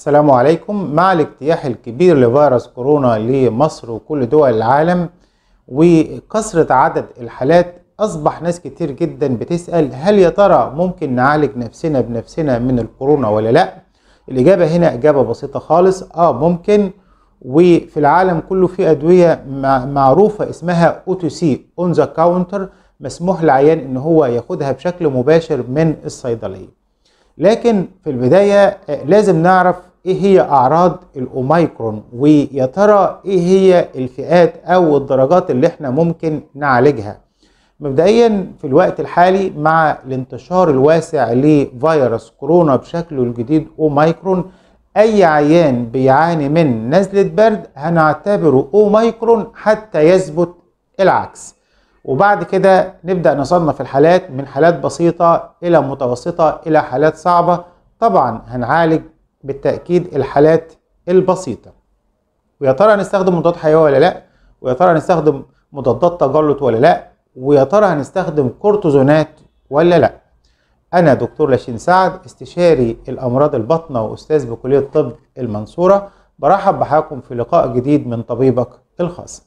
السلام عليكم مع الاجتياح الكبير لفيروس كورونا لمصر وكل دول العالم وكثرة عدد الحالات أصبح ناس كتير جدا بتسأل هل يا ترى ممكن نعالج نفسنا بنفسنا من الكورونا ولا لأ؟ الإجابة هنا إجابة بسيطة خالص آه ممكن وفي العالم كله في أدوية معروفة اسمها أو تو سي أون ذا كاونتر مسموح للعيان إن هو ياخدها بشكل مباشر من الصيدلية. لكن في البداية آه، لازم نعرف ايه هي اعراض الاوميكرون ويا ترى ايه هي الفئات او الدرجات اللي احنا ممكن نعالجها مبدئيا في الوقت الحالي مع الانتشار الواسع لفيروس كورونا بشكله الجديد اوميكرون اي عيان بيعاني من نزله برد هنعتبره اوميكرون حتى يثبت العكس وبعد كده نبدا نصنف الحالات من حالات بسيطه الى متوسطه الى حالات صعبه طبعا هنعالج بالتأكيد الحالات البسيطة ويا ترى هنستخدم مضاد حيوي ولا لا ويا ترى هنستخدم مضادات تجلط ولا لا ويا ترى هنستخدم كورتيزونات ولا لا انا دكتور لاشين سعد استشاري الامراض الباطنه واستاذ بكليه الطب المنصوره برحب بحاكم في لقاء جديد من طبيبك الخاص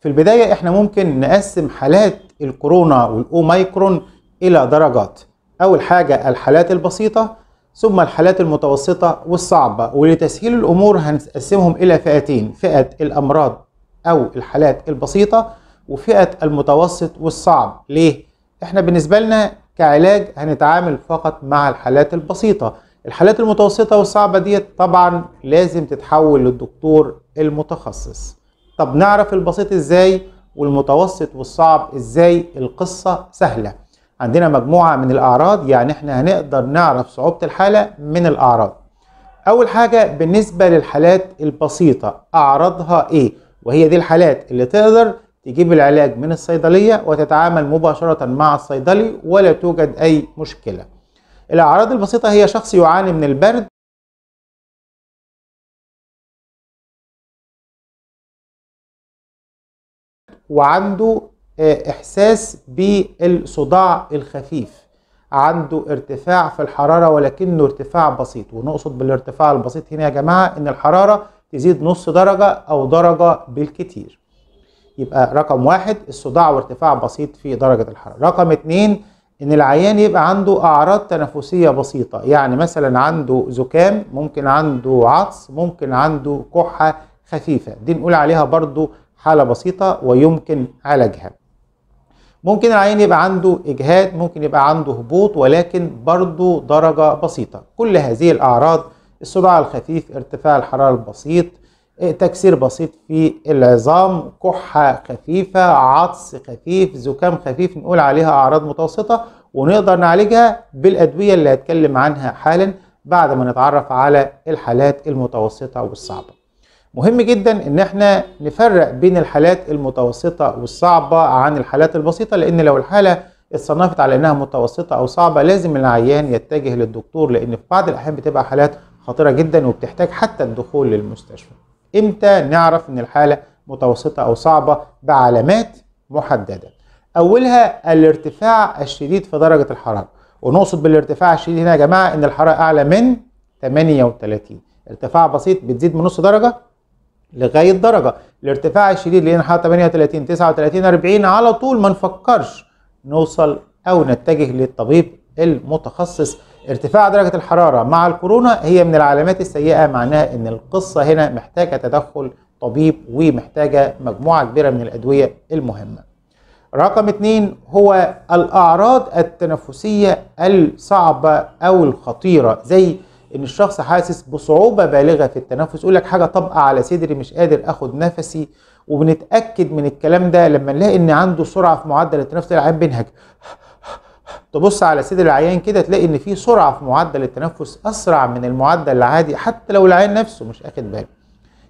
في البدايه احنا ممكن نقسم حالات الكورونا والاوميكرون الى درجات اول حاجه الحالات البسيطه ثم الحالات المتوسطة والصعبة ولتسهيل الأمور هنقسمهم إلى فئتين فئة الأمراض أو الحالات البسيطة وفئة المتوسط والصعب ليه؟ إحنا بالنسبة لنا كعلاج هنتعامل فقط مع الحالات البسيطة الحالات المتوسطة والصعبة ديت طبعا لازم تتحول للدكتور المتخصص طب نعرف البسيط إزاي والمتوسط والصعب إزاي القصة سهلة عندنا مجموعة من الأعراض يعني إحنا هنقدر نعرف صعوبة الحالة من الأعراض أول حاجة بالنسبة للحالات البسيطة أعراضها إيه؟ وهي دي الحالات اللي تقدر تجيب العلاج من الصيدلية وتتعامل مباشرة مع الصيدلي ولا توجد أي مشكلة الأعراض البسيطة هي شخص يعاني من البرد وعنده إحساس بالصداع الخفيف عنده ارتفاع في الحرارة ولكنه ارتفاع بسيط ونقصد بالارتفاع البسيط هنا يا جماعة إن الحرارة تزيد نص درجة أو درجة بالكتير يبقى رقم واحد الصداع وارتفاع بسيط في درجة الحرارة رقم اتنين ان العيان يبقى عنده اعراض تنفسيه بسيطه يعني مثلا عنده زكام ممكن عنده عطس ممكن عنده كحه خفيفه دي نقول عليها برضو حاله بسيطه ويمكن علاجها ممكن العين يبقى عنده اجهاد ممكن يبقى عنده هبوط ولكن برضه درجه بسيطه كل هذه الاعراض الصداع الخفيف ارتفاع الحراره البسيط إيه، تكسير بسيط في العظام كحه خفيفه عطس خفيف زكام خفيف نقول عليها اعراض متوسطه ونقدر نعالجها بالادويه اللي هتكلم عنها حالا بعد ما نتعرف على الحالات المتوسطه والصعبه مهم جدا ان احنا نفرق بين الحالات المتوسطه والصعبه عن الحالات البسيطه لان لو الحاله اتصنفت على انها متوسطه او صعبه لازم العيان يتجه للدكتور لان في بعض الاحيان بتبقى حالات خطيره جدا وبتحتاج حتى الدخول للمستشفى. امتى نعرف ان الحاله متوسطه او صعبه بعلامات محدده. اولها الارتفاع الشديد في درجه الحراره ونقصد بالارتفاع الشديد هنا يا جماعه ان الحراره اعلى من 38 ارتفاع بسيط بتزيد من نص درجه لغايه درجه الارتفاع الشديد اللي هنا حاطه 38 39 40 على طول ما نفكرش نوصل او نتجه للطبيب المتخصص ارتفاع درجه الحراره مع الكورونا هي من العلامات السيئه معناها ان القصه هنا محتاجه تدخل طبيب ومحتاجه مجموعه كبيره من الادويه المهمه رقم اثنين هو الأعراض التنفسية الصعبة أو الخطيرة زي ان الشخص حاسس بصعوبه بالغه في التنفس يقول لك حاجه طبقه على صدري مش قادر اخد نفسي وبنتاكد من الكلام ده لما نلاقي ان عنده سرعه في معدل التنفس العيان بينهج تبص على صدر العيان كده تلاقي ان في سرعه في معدل التنفس اسرع من المعدل العادي حتى لو العيان نفسه مش اخد باله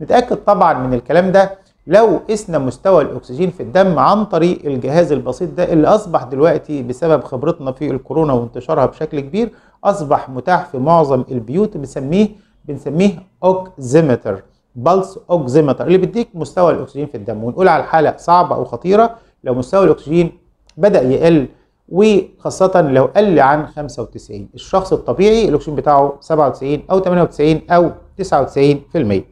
نتاكد طبعا من الكلام ده لو قسنا مستوى الاكسجين في الدم عن طريق الجهاز البسيط ده اللي اصبح دلوقتي بسبب خبرتنا في الكورونا وانتشارها بشكل كبير اصبح متاح في معظم البيوت بنسميه بنسميه اوكزيمتر بلس اوكزيمتر اللي بيديك مستوى الاكسجين في الدم ونقول على الحاله صعبه او خطيره لو مستوى الاكسجين بدا يقل وخاصة لو قل عن 95 الشخص الطبيعي الأكسجين بتاعه 97 أو 98 أو 99%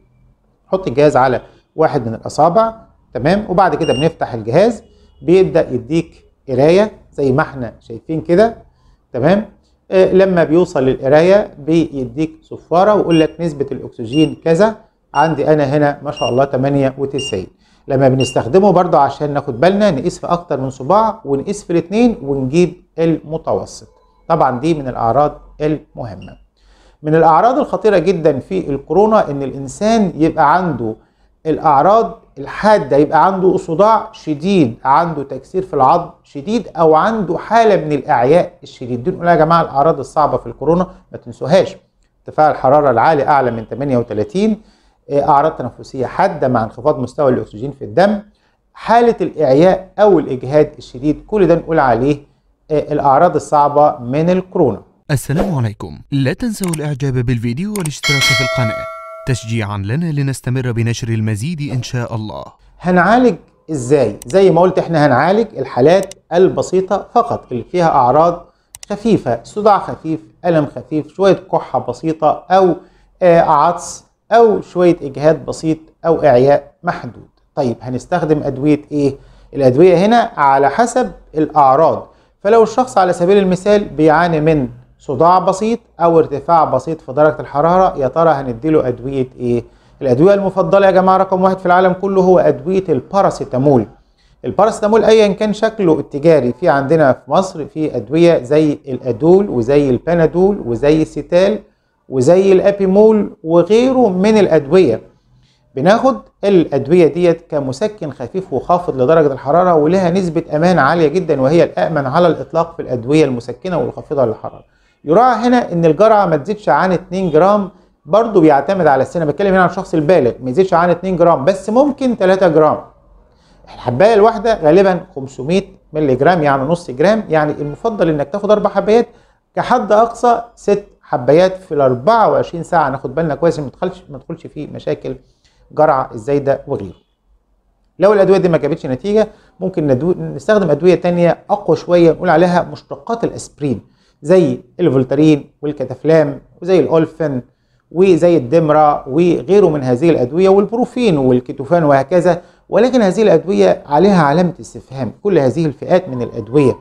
حط الجهاز على واحد من الأصابع تمام وبعد كده بنفتح الجهاز بيبدأ يديك قراية زي ما احنا شايفين كده تمام آه، لما بيوصل للقرايه بيديك صفاره ويقول لك نسبه الاكسجين كذا عندي انا هنا ما شاء الله 98 لما بنستخدمه برضو عشان ناخد بالنا نقيس في اكتر من صباع ونقيس في الاثنين ونجيب المتوسط طبعا دي من الاعراض المهمه من الاعراض الخطيره جدا في الكورونا ان الانسان يبقى عنده الاعراض الحاده يبقى عنده صداع شديد عنده تكسير في العظم شديد او عنده حاله من الاعياء الشديد دي نقولها يا جماعه الاعراض الصعبه في الكورونا ما تنسوهاش ارتفاع الحراره العالي اعلى من 38 آه، اعراض تنفسيه حاده مع انخفاض مستوى الاكسجين في الدم حاله الاعياء او الاجهاد الشديد كل ده نقول عليه آه، الاعراض الصعبه من الكورونا السلام عليكم لا تنسوا الاعجاب بالفيديو والاشتراك في القناه تشجيعا لنا لنستمر بنشر المزيد إن شاء الله هنعالج إزاي؟ زي ما قلت إحنا هنعالج الحالات البسيطة فقط اللي فيها أعراض خفيفة صداع خفيف ألم خفيف شوية كحة بسيطة أو آه، عطس أو شوية إجهاد بسيط أو إعياء محدود طيب هنستخدم أدوية إيه؟ الأدوية هنا على حسب الأعراض فلو الشخص على سبيل المثال بيعاني من صداع بسيط او ارتفاع بسيط في درجه الحراره يا ترى هنديله ادويه ايه الادويه المفضله يا جماعه رقم واحد في العالم كله هو ادويه الباراسيتامول الباراسيتامول ايا كان شكله التجاري في عندنا في مصر في ادويه زي الادول وزي البنادول وزي الستال وزي الابيمول وغيره من الادويه بناخد الادويه ديت كمسكن خفيف وخافض لدرجه الحراره ولها نسبه امان عاليه جدا وهي الامن على الاطلاق في الادويه المسكنه والخافضه للحراره يراعى هنا ان الجرعه ما تزيدش عن 2 جرام برضه بيعتمد على السن انا بتكلم هنا عن الشخص البالغ ما يزيدش عن 2 جرام بس ممكن 3 جرام الحبايه الواحده غالبا 500 مللي جرام يعني نص جرام يعني المفضل انك تاخد اربع حبايات كحد اقصى ست حبايات في ال 24 ساعه ناخد بالنا كويس ما تدخلش ما تدخلش في مشاكل جرعه الزايده وغيره لو الادويه دي ما جابتش نتيجه ممكن ندو... نستخدم ادويه ثانيه اقوى شويه نقول عليها مشتقات الاسبرين زي الفولترين والكتافلام وزي الأولفن وزي الدمرة وغيره من هذه الأدوية والبروفين والكيتوفان وهكذا ولكن هذه الأدوية عليها علامة استفهام كل هذه الفئات من الأدوية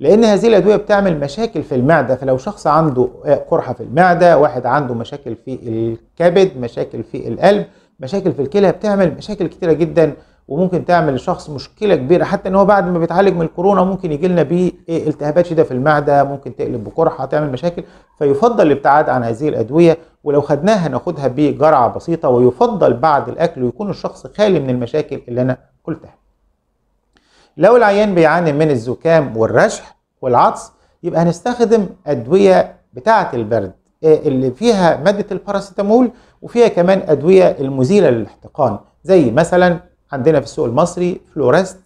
لأن هذه الأدوية بتعمل مشاكل في المعدة فلو شخص عنده قرحة في المعدة واحد عنده مشاكل في الكبد مشاكل في القلب مشاكل في الكلى بتعمل مشاكل كتيرة جدا وممكن تعمل لشخص مشكله كبيره حتى ان هو بعد ما بيتعالج من الكورونا ممكن يجي لنا بيه إيه، التهابات شديده في المعده ممكن تقلب بقرحه تعمل مشاكل فيفضل الابتعاد عن هذه الادويه ولو خدناها ناخدها بجرعه بسيطه ويفضل بعد الاكل ويكون الشخص خالي من المشاكل اللي انا قلتها. لو العيان بيعاني من الزكام والرشح والعطس يبقى هنستخدم ادويه بتاعه البرد إيه، اللي فيها ماده الباراسيتامول وفيها كمان ادويه المزيله للاحتقان زي مثلا عندنا في السوق المصري فلورست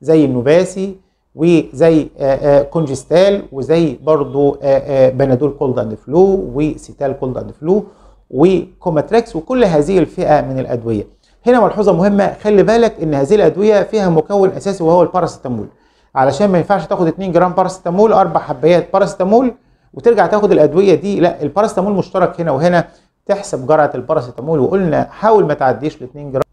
زي النوباسي وزي آه، آه، كونجستال وزي برضو آه، بنادول كولد اند فلو وسيتال كولد اند فلو وكوماتريكس وكل هذه الفئه من الادويه هنا ملحوظه مهمه خلي بالك ان هذه الادويه فيها مكون اساسي وهو الباراسيتامول علشان ما ينفعش تاخد 2 جرام باراسيتامول اربع حبايات باراسيتامول وترجع تاخد الادويه دي لا الباراسيتامول مشترك هنا وهنا تحسب جرعه الباراسيتامول وقلنا حاول ما تعديش ال 2 جرام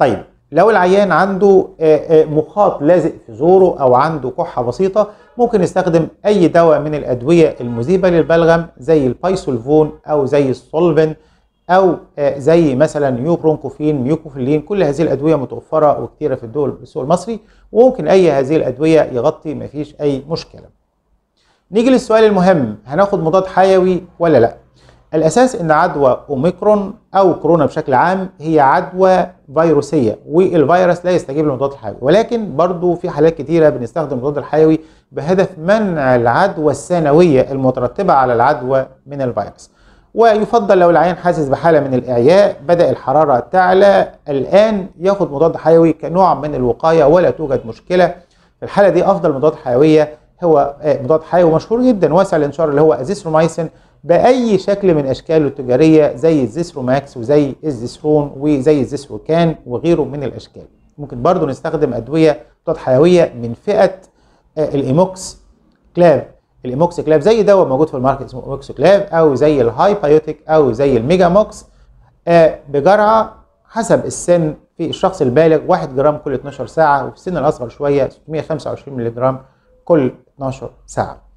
طيب لو العيان عنده آه، آه، مخاط لازق في زوره او عنده كحه بسيطه ممكن يستخدم اي دواء من الادويه المذيبه للبلغم زي البايسولفون او زي السولفن او آه، زي مثلا نيوبرونكوفين ميوكوفيلين كل هذه الادويه متوفره وكثيره في الدول السوق المصري وممكن اي هذه الادويه يغطي مفيش اي مشكله نيجي للسؤال المهم هناخد مضاد حيوي ولا لا الأساس أن عدوى أوميكرون أو كورونا بشكل عام هي عدوى فيروسية والفيروس لا يستجيب للمضاد الحيوي ولكن برضو في حالات كتيرة بنستخدم المضاد الحيوي بهدف منع العدوى الثانوية المترتبة على العدوى من الفيروس ويفضل لو العيان حاسس بحالة من الإعياء بدأ الحرارة تعلى الآن ياخد مضاد حيوي كنوع من الوقاية ولا توجد مشكلة في الحالة دي أفضل مضاد حيوية هو آه، مضاد حيوي مشهور جدا واسع الانتشار اللي هو أزيثرومايسين باي شكل من اشكاله التجاريه زي الزيسرو ماكس وزي الزيسرون وزي كان وغيره من الاشكال ممكن برضو نستخدم ادويه مضادات حيويه من فئه آه، الايموكس كلاف الايموكس كلاف زي دواء موجود في الماركت اسمه ايموكس كلاف او زي الهايبايوتيك او زي الميجاموكس آه، بجرعه حسب السن في الشخص البالغ 1 جرام كل 12 ساعه وفي السن الاصغر شويه 625 مللي جرام كل 12 ساعه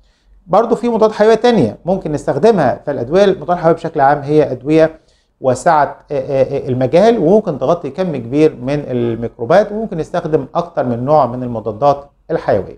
برضو في مضادات حيويه تانية ممكن نستخدمها فالادويه المضادات الحيويه بشكل عام هي ادويه واسعه آه، آه، آه، المجال وممكن تغطي كم كبير من الميكروبات وممكن نستخدم اكتر من نوع من المضادات الحيويه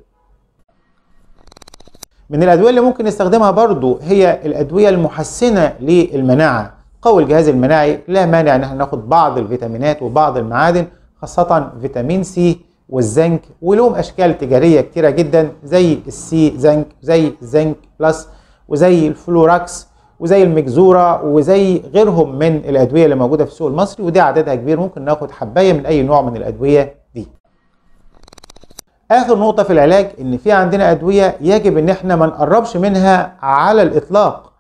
من الادويه اللي ممكن نستخدمها برضو هي الادويه المحسنه للمناعه قوي الجهاز المناعي لا مانع ان احنا ناخد بعض الفيتامينات وبعض المعادن خاصه فيتامين سي والزنك ولهم اشكال تجاريه كتيره جدا زي السي زنك زي الزنك بلس وزي الفلوراكس وزي المجزوره وزي غيرهم من الادويه اللي موجوده في السوق المصري ودي عددها كبير ممكن ناخد حبايه من اي نوع من الادويه دي. اخر نقطه في العلاج ان في عندنا ادويه يجب ان احنا ما نقربش منها على الاطلاق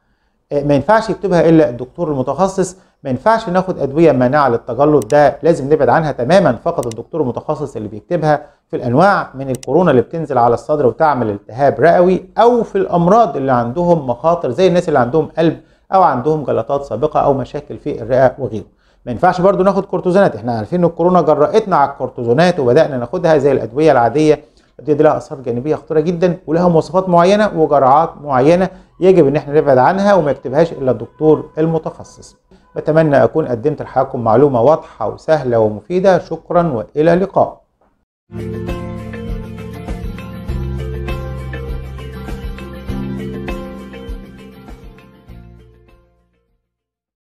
آه، ما ينفعش يكتبها الا الدكتور المتخصص ما ينفعش ناخد ادويه مناعه للتجلط ده لازم نبعد عنها تماما فقط الدكتور المتخصص اللي بيكتبها في الانواع من الكورونا اللي بتنزل على الصدر وتعمل التهاب رئوي او في الامراض اللي عندهم مخاطر زي الناس اللي عندهم قلب او عندهم جلطات سابقه او مشاكل في الرئه وغيره ما ينفعش برضو ناخد كورتيزونات احنا عارفين ان الكورونا جرأتنا على الكورتيزونات وبدانا ناخدها زي الادويه العاديه دي لها اثار جانبيه خطيره جدا ولها مواصفات معينه وجرعات معينه يجب ان احنا نبعد عنها وما يكتبهاش الا الدكتور المتخصص بتمنى اكون قدمت لحضراتكم معلومه واضحه وسهله ومفيده شكرا والى اللقاء